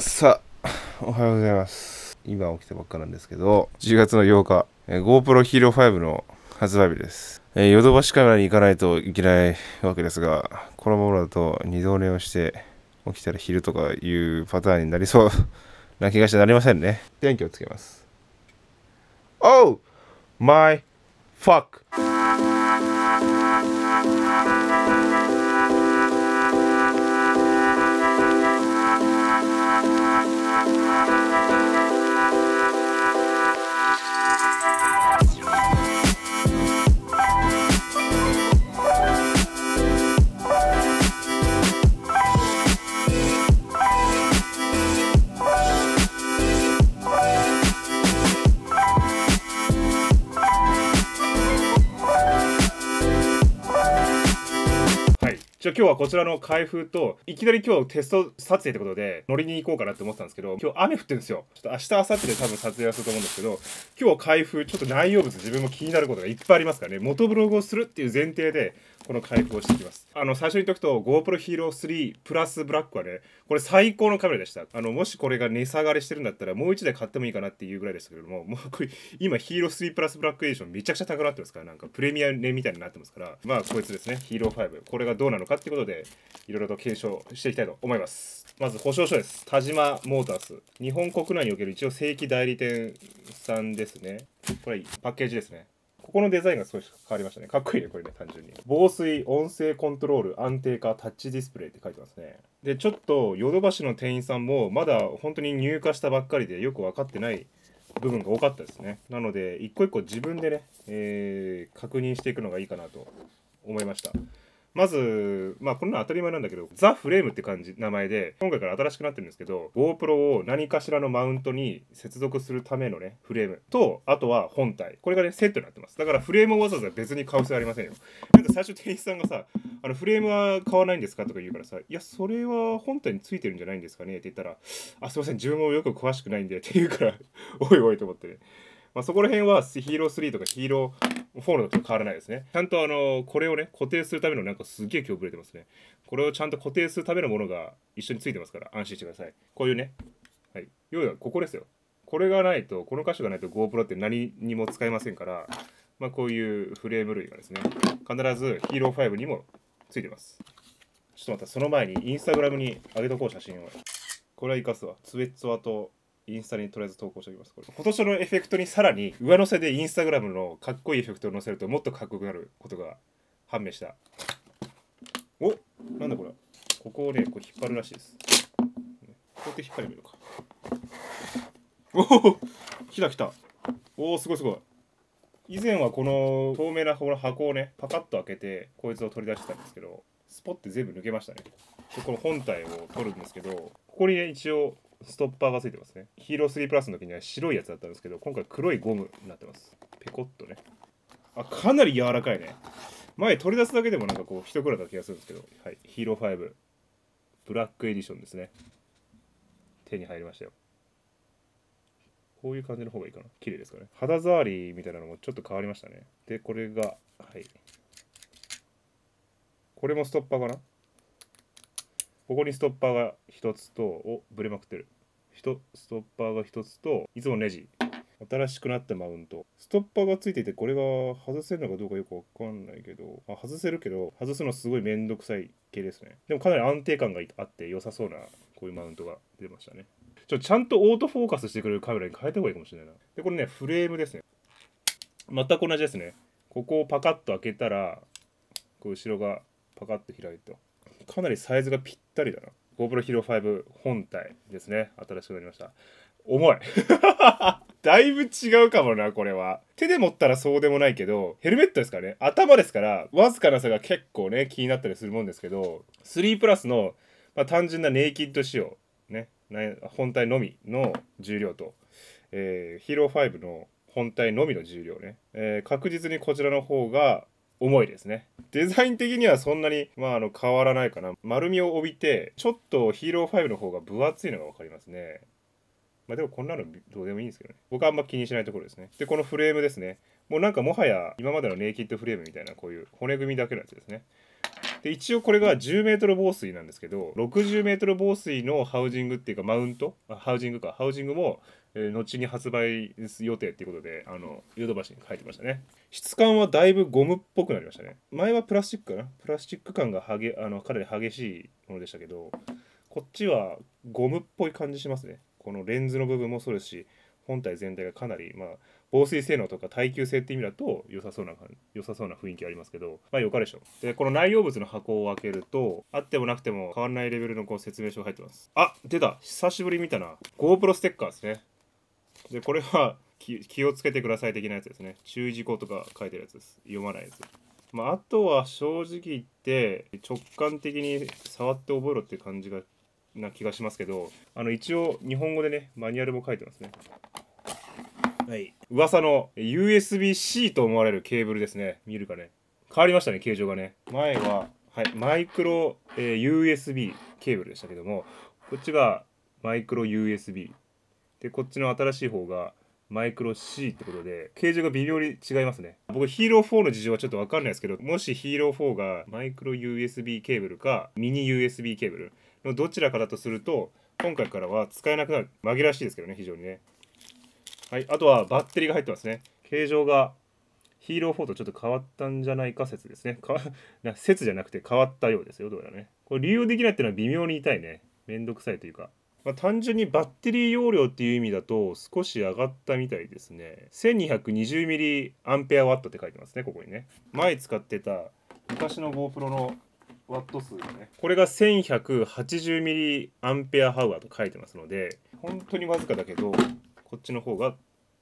さあ、おはようございます。今起きたばっかなんですけど、10月の8日、えー、GoPro Hero 5の発売日です。えー、ヨドバシカメラに行かないといけないわけですが、このままだと二度寝をして起きたら昼とかいうパターンになりそう な気がしてなりませんね。電気をつけます。Oh! My fuck! 今日はこちらの開封と、いきなり今日テスト撮影ってことで、乗りに行こうかなって思ってたんですけど、今日雨降ってるんですよ。ちょっと明日、明後日で多分撮影はすると思うんですけど、今日開封、ちょっと内容物自分も気になることがいっぱいありますからね、元ブログをするっていう前提で、この開封していきますあの最初に言っとくと GoPro Hero 3 Plus b ブラックはねこれ最高のカメラでしたあのもしこれが値下がりしてるんだったらもう1台買ってもいいかなっていうぐらいでしたけれどももうこれ今 Hero 3 Plus b l ブラックエディションめちゃくちゃ高くなってますからなんかプレミアム値みたいになってますからまあこいつですね Hero5 これがどうなのかってことでいろいろと検証していきたいと思いますまず保証書です田島モータース日本国内における一応正規代理店さんですねこれパッケージですねここのデザインが少し変わりましたね。かっこいいね、これね、単純に。防水、音声コントロール、安定化、タッチディスプレイって書いてますね。で、ちょっと、ヨドバシの店員さんも、まだ本当に入荷したばっかりで、よく分かってない部分が多かったですね。なので、一個一個自分でね、えー、確認していくのがいいかなと思いました。まず、まあ、こんなの当たり前なんだけど、ザ・フレームって感じ、名前で、今回から新しくなってるんですけど、GoPro を何かしらのマウントに接続するためのね、フレームと、あとは本体。これがね、セットになってます。だからフレームをわざわざ別に買う必要ありませんよ。なんか最初店員さんがさ、あの、フレームは買わないんですかとか言うからさ、いや、それは本体についてるんじゃないんですかねって言ったら、あ、すいません、自分もよく詳しくないんでって言うから、おいおいと思ってね。まあ、そこら辺はヒーロー3とかヒーロー4の時と変わらないですね。ちゃんとあの、これをね、固定するためのなんかすげえ今日ぶれてますね。これをちゃんと固定するためのものが一緒についてますから安心してください。こういうね、はい。要はここですよ。これがないと、この箇所がないと GoPro って何にも使えませんから、まあ、こういうフレーム類がですね、必ずヒーロー5にもついてます。ちょっとまたその前にインスタグラムに上げとこう写真を。これは生かすわ。ツェッツワとインスタにとりあえず投稿しておきますこれ今年のエフェクトにさらに上乗せでインスタグラムのかっこいいエフェクトを載せるともっとかっこよくなることが判明したおなんだこれここをねこう引っ張るらしいですこうやって引っ張ればいいかおお来た来たおおすごいすごい以前はこの透明なこの箱をねパカッと開けてこいつを取り出してたんですけどスポッて全部抜けましたねでこの本体を取るんですけどここにね一応ストッパーがついてますねヒーロー3プラスの時には白いやつだったんですけど今回黒いゴムになってますペコッとねあかなり柔らかいね前取り出すだけでもなんかこう一くらだ気がするんですけど、はい、ヒーロー5ブラックエディションですね手に入りましたよこういう感じの方がいいかな綺麗ですかね肌触りみたいなのもちょっと変わりましたねでこれがはいこれもストッパーかなここにストッパーが1つと、お、ぶれまくってる。ストッパーが1つと、いつもネジ。新しくなったマウント。ストッパーがついていて、これが外せるのかどうかよくわかんないけど、あ外せるけど、外すのすごいめんどくさい系ですね。でもかなり安定感があって良さそうな、こういうマウントが出ましたね。ちょ、ちゃんとオートフォーカスしてくれるカメラに変えた方がいいかもしれないな。で、これね、フレームですね。全く同じですね。ここをパカッと開けたら、こう後ろがパカッと開いて。かなりサイズがぴったりだな GoPro Hero 5本体ですね新しくなりました重い だいぶ違うかもなこれは手で持ったらそうでもないけどヘルメットですからね頭ですからわずかな差が結構ね気になったりするもんですけど3プラスの、まあ、単純なネイキッド仕様ね本体のみの重量と、えー、ヒーロー5の本体のみの重量ね、えー、確実にこちらの方が重いですねデザイン的にはそんなに、まあ、あの変わらないかな丸みを帯びてちょっとヒーロー5の方が分厚いのが分かりますねまあ、でもこんなのどうでもいいんですけどね僕はあんま気にしないところですねでこのフレームですねもうなんかもはや今までのネイキッドフレームみたいなこういう骨組みだけのやつですねで一応これが10メートル防水なんですけど60メートル防水のハウジングっていうかマウントハウジングかハウジングも、えー、後に発売予定っていうことであのヨドバシに書いてましたね質感はだいぶゴムっぽくなりましたね前はプラスチックかなプラスチック感がはげあのかなり激しいものでしたけどこっちはゴムっぽい感じしますねこのレンズの部分もそうですし本体全体がかなりまあ防水性能とか耐久性って意味だと良さそうな良さそうな雰囲気ありますけどまあよかでしょでこの内容物の箱を開けるとあってもなくても変わんないレベルのこう説明書が入ってますあ出た久しぶり見たな GoPro ステッカーですねでこれは気をつけてください的なやつですね注意事項とか書いてるやつです読まないやつまあ、あとは正直言って直感的に触って覚えろっていう感じがな気がしますけどあの一応日本語でねマニュアルも書いてますねはい噂の USB-C と思われるケーブルですね見るかね変わりましたね形状がね前は、はい、マイクロ、えー、USB ケーブルでしたけどもこっちがマイクロ USB でこっちの新しい方がマイクロ C ってことで形状が微妙に違いますね僕ヒーロー4の事情はちょっと分かんないですけどもしヒーロー4がマイクロ USB ケーブルかミニ USB ケーブルのどちらかだとすると今回からは使えなくなる紛らわしいですけどね非常にねはい、あとはバッテリーが入ってますね。形状がヒーロー4とちょっと変わったんじゃないか説ですね。か な説じゃなくて変わったようですよ、どうやらね。これ利用できないっていうのは微妙に痛いね。めんどくさいというか。まあ、単純にバッテリー容量っていう意味だと少し上がったみたいですね。1220mAh って書いてますね、ここにね。前使ってた昔の GoPro のワット数がねこれが 1180mAh と書いてますので本当にわずかだけどこっちの方が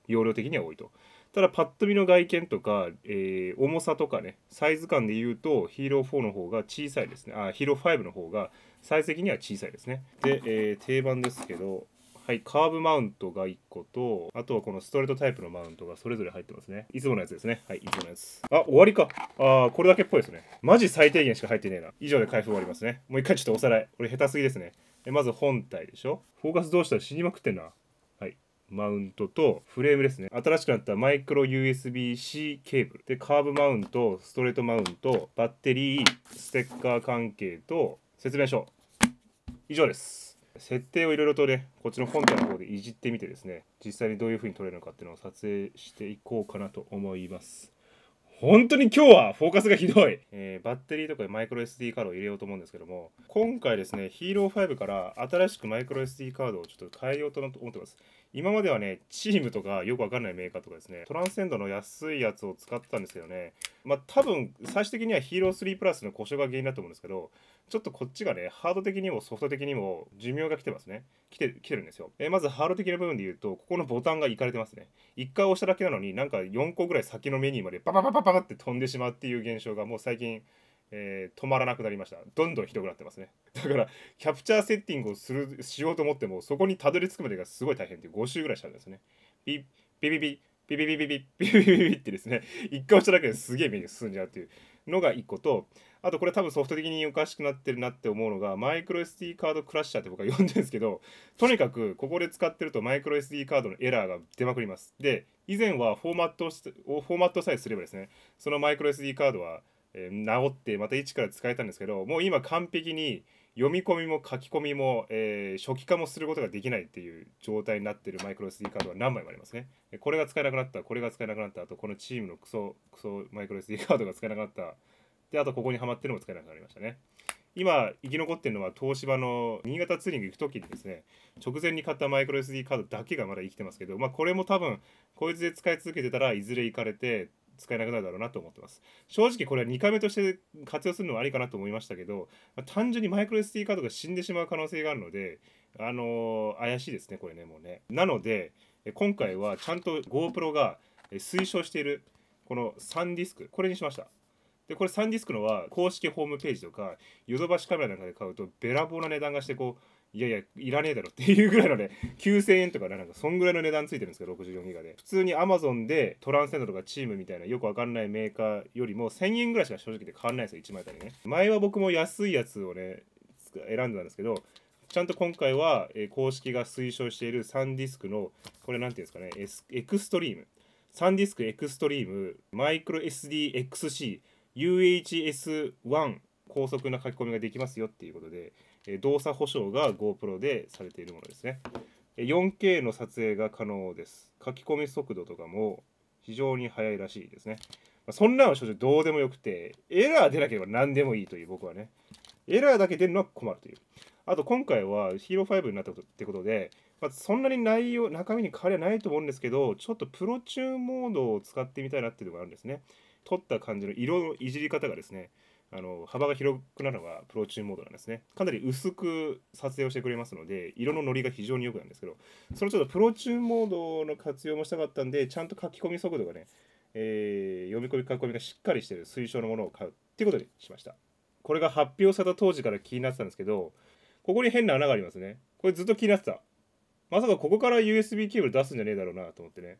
容量的には多いと。ただパッと見の外見とか、えー、重さとかねサイズ感で言うとヒーロー4の方が小さいですねあヒーロー5の方がサイズ的には小さいですねで、えー、定番ですけどはいカーブマウントが1個とあとはこのストレートタイプのマウントがそれぞれ入ってますねいつものやつですねはいいつものやつあ終わりかああこれだけっぽいですねマジ最低限しか入ってねえな以上で開封終わりますねもう一回ちょっとおさらいこれ下手すぎですねまず本体でしょフォーカスどうしたら死にまくってんなマウントとフレームですね新しくなったマイクロ USB-C ケーブルでカーブマウントストレートマウントバッテリーステッカー関係と説明書以上です設定をいろいろとねこっちの本体の方でいじってみてですね実際にどういう風に撮れるのかっていうのを撮影していこうかなと思います本当に今日はフォーカスがひどい、えー、バッテリーとかでマイクロ SD カードを入れようと思うんですけども今回ですねヒーロー5から新しくマイクロ SD カードをちょっと変えようと思ってます今まではね、チームとかよくわかんないメーカーとかですね、トランセンドの安いやつを使ってたんですけどね、まあ多分最終的にはヒーロー3プラスの故障が原因だと思うんですけど、ちょっとこっちがね、ハード的にもソフト的にも寿命が来てますね。来て、来てるんですよ。えまずハード的な部分で言うと、ここのボタンがいかれてますね。1回押しただけなのになんか4個ぐらい先のメニューまでババババババって飛んでしまうっていう現象がもう最近、えー、止まらなくなりました。どんどんひどくなってますね。だから、キャプチャーセッティングをするしようと思っても、そこにたどり着くまでがすごい大変で、5周ぐらいしたんですね。ビビビビビビビビビビビビビビってですね、1回押しただけですげえ目に進んじゃうっていうのが1個と、あとこれ多分ソフト的におかしくなってるなって思うのが、マイクロ SD カードクラッシャーって僕は呼んでるんですけど、とにかくここで使ってるとマイクロ SD カードのエラーが出まくります。で、以前はフォーマットを、フォーマットさえすればですね、そのマイクロ SD カードは、えー、治ってまた一から使えたんですけどもう今完璧に読み込みも書き込みも、えー、初期化もすることができないっていう状態になってるマイクロ SD カードは何枚もありますね。これが使えなくなった、これが使えなくなった、あとこのチームのクソ、クソマイクロ SD カードが使えなくなった。で、あとここにはまってるのも使えなくなりましたね。今生き残ってるのは東芝の新潟ツーリング行く時にですね直前に買ったマイクロ SD カードだけがまだ生きてますけど、まあ、これも多分こいつで使い続けてたらいずれ行かれて使えなくなるだろうなと思ってます。正直これは2回目として活用するのはありかなと思いましたけど、まあ、単純にマイクロ SD カードが死んでしまう可能性があるので、あのー、怪しいですね、これね、もうね。なので、今回はちゃんと GoPro が推奨しているこの3ディスク、これにしました。で、これ3ディスクのは公式ホームページとか、ヨドバシカメラなんかで買うとべらぼうな値段がして、こう、いやいや、いらねえだろっていうぐらいのね、9000円とかね、なんかそんぐらいの値段ついてるんですけど、64ギガで。普通に Amazon でトランセンドとかチームみたいなよくわかんないメーカーよりも1000円ぐらいしか正直で変わんないですよ、1枚あたりね。前は僕も安いやつをね、選んだんですけど、ちゃんと今回は、え公式が推奨しているサンディスクの、これなんていうんですかね、エクストリーム。サンディスクエクストリーム、マイクロ SDXC、UHS1 高速な書き込みができますよっていうことで、動作保証が GoPro でされているものですね 4K の撮影が可能です書き込み速度とかも非常に速いらしいですねそんなんは正直どうでもよくてエラー出なければ何でもいいという僕はねエラーだけ出るのは困るというあと今回は Hero5 になったとってことで、まあ、そんなに内容中身に変わりはないと思うんですけどちょっとプロチューンモードを使ってみたいなっていうのがあるんですね撮った感じの色のいじり方がですねあの幅が広くなるのがプロチューンモードなんですね。かなり薄く撮影をしてくれますので、色のノリが非常に良くなるんですけど、そのちょっとプロチューンモードの活用もしたかったんで、ちゃんと書き込み速度がね、えー、読み込み書き込みがしっかりしてる推奨のものを買うっていうことにしました。これが発表された当時から気になってたんですけど、ここに変な穴がありますね。これずっと気になってた。まさかここから USB ケーブル出すんじゃねえだろうなと思ってね。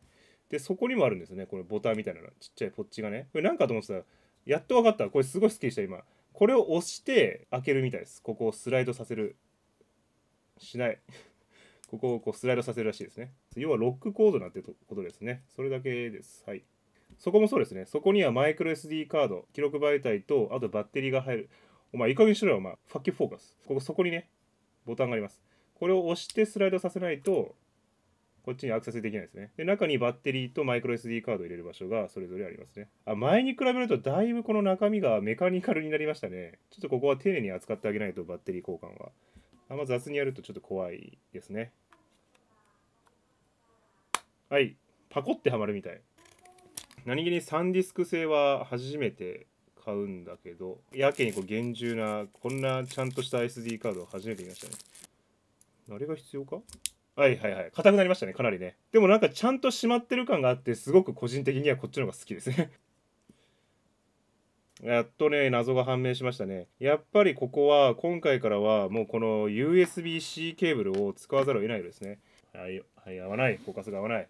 で、そこにもあるんですね。このボタンみたいなちっちゃいポッチがね。これなんかと思ってたら、やっと分かったこれすごいスッキリした今これを押して開けるみたいですここをスライドさせるしない ここをこうスライドさせるらしいですね要はロックコードなんてことですねそれだけですはいそこもそうですねそこにはマイクロ SD カード記録媒体とあとバッテリーが入るお前いい加減にしろよお前ファッキュフォーカスここそこにねボタンがありますこれを押してスライドさせないとこっちにアクセスできないですね。で、中にバッテリーとマイクロ SD カードを入れる場所がそれぞれありますね。あ、前に比べるとだいぶこの中身がメカニカルになりましたね。ちょっとここは丁寧に扱ってあげないとバッテリー交換は。あんま雑にやるとちょっと怖いですね。はい。パコってはまるみたい。何気にサンディスク製は初めて買うんだけど、やけにこう厳重な、こんなちゃんとした SD カードを初めて見ましたね。あれが必要かはいはいはい硬くなりましたねかなりねでもなんかちゃんと閉まってる感があってすごく個人的にはこっちの方が好きですね やっとね、謎が判明しましたね。やっぱりここは、今回からは、もうこの USB-C ケーブルを使わざるを得ないようですね。はい、はい、合わない。フォーカスが合わない。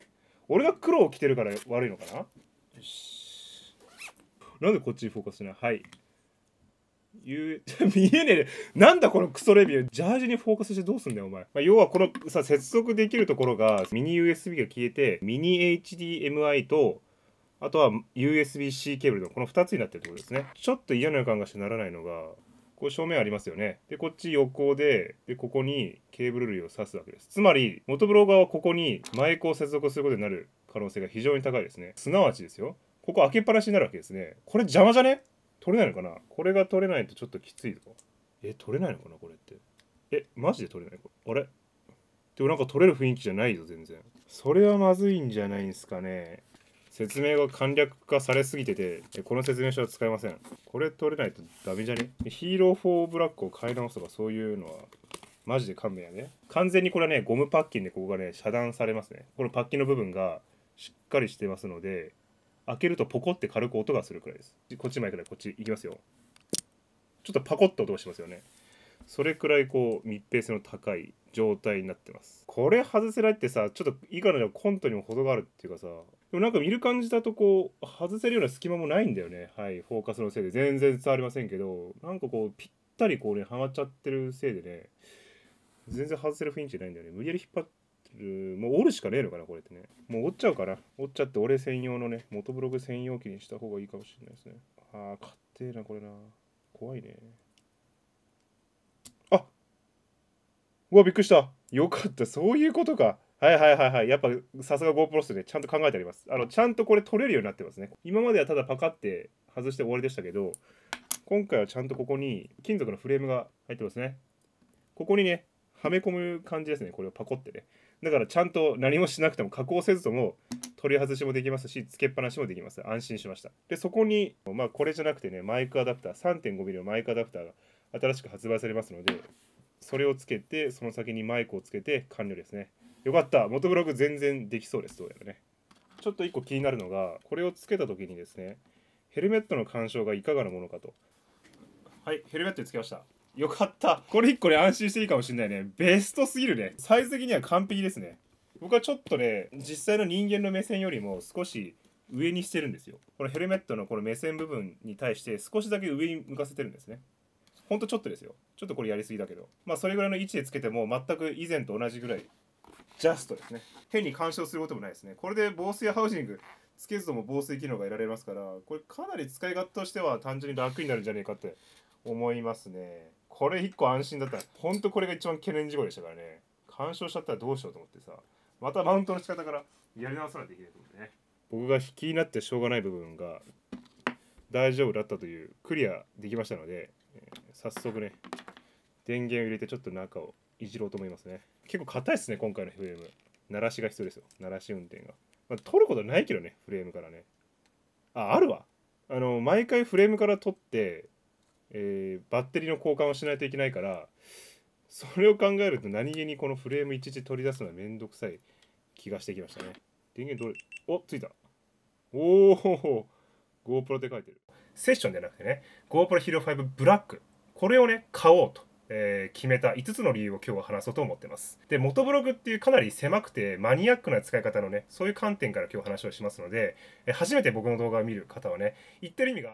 俺が黒を着てるから悪いのかなよし。なんでこっちにフォーカスしないはい。言う、見えねえ。なんだこのクソレビュー。ジャージにフォーカスしてどうすんだよ、お前。まあ、要はこのさ、接続できるところが、ミニ USB が消えて、ミニ HDMI と、あとは USB-C ケーブルのこの2つになってるところですね。ちょっと嫌な予感がしてならないのが、こう正面ありますよね。で、こっち横で、で、ここにケーブル類を挿すわけです。つまり、元ブロ側はここにマイクを接続することになる可能性が非常に高いですね。すなわちですよ。ここ開けっぱなしになるわけですね。これ邪魔じゃね取れないのかなこれが取れないとちょっときついぞえ取れないのかなこれってえマジで取れないこれあれでもなんか取れる雰囲気じゃないぞ全然それはまずいんじゃないんすかね説明が簡略化されすぎててこの説明書は使えませんこれ取れないとダメじゃねヒーロー4ブラックを買い直すとかそういうのはマジで勘弁やね完全にこれはねゴムパッキンでここがね遮断されますねこのパッキンの部分がしっかりしてますので開けるとポコって軽く音がするくらいですこっち前からこっち行きますよちょっとパコッと音がしますよねそれくらいこう密閉性の高い状態になってますこれ外せないってさちょっと以下のコントにも程があるっていうかさでもなんか見る感じだとこう外せるような隙間もないんだよねはいフォーカスのせいで全然伝わりませんけどなんかこうぴったりこうねはまっちゃってるせいでね全然外せる雰囲気ないんだよね無理やり引っ張っるもう折るしかねえのかなこれってねもう折っちゃうから折っちゃって俺専用のね元ブログ専用機にした方がいいかもしれないですねああ勝ってなこれな怖いねあうわびっくりしたよかったそういうことかはいはいはいはい。やっぱさすが GoPro っすね。ちゃんと考えてあります。あの、ちゃんとこれ取れるようになってますね。今まではただパカって外して終わりでしたけど、今回はちゃんとここに金属のフレームが入ってますね。ここにね、はめ込む感じですね。これをパコってね。だからちゃんと何もしなくても加工せずとも取り外しもできますしつけっぱなしもできます安心しましたでそこに、まあ、これじゃなくてねマイクアダプター 3.5mm のマイクアダプターが新しく発売されますのでそれをつけてその先にマイクをつけて完了ですねよかった元ブログ全然できそうですどうやらねちょっと1個気になるのがこれをつけた時にですねヘルメットの干渉がいかがなものかとはいヘルメットにつけましたよかったこれ1個で安心していいかもしれないねベストすぎるねサイズ的には完璧ですね僕はちょっとね実際の人間の目線よりも少し上にしてるんですよこのヘルメットのこの目線部分に対して少しだけ上に向かせてるんですねほんとちょっとですよちょっとこれやりすぎだけどまあそれぐらいの位置でつけても全く以前と同じぐらいジャストですね変に干渉することもないですねこれで防水ハウジングつけずとも防水機能が得られますからこれかなり使い勝手としては単純に楽になるんじゃねえかって思いますねこれ1個安心だったらほんとこれが一番懸念事項でしたからね干渉しちゃったらどうしようと思ってさまたマウントの仕方からやり直さないといけないと思ってね僕が気になってしょうがない部分が大丈夫だったというクリアできましたので、えー、早速ね電源を入れてちょっと中をいじろうと思いますね結構硬いっすね今回のフレーム鳴らしが必要ですよ鳴らし運転が、まあ、取ることないけどねフレームからねああるわあの毎回フレームから取ってえー、バッテリーの交換をしないといけないからそれを考えると何気にこのフレームいちいち取り出すのはめんどくさい気がしてきましたね電源どれおついたおお GoPro って書いてるセッションじゃなくてね GoPro Hero 5 Black これをね買おうとえー、決めた5つの理由を今日は話そうと思ってます。で、元ブログっていうかなり狭くてマニアックな使い方のね、そういう観点から今日話をしますので、え初めて僕の動画を見る方はね、言ってる意味が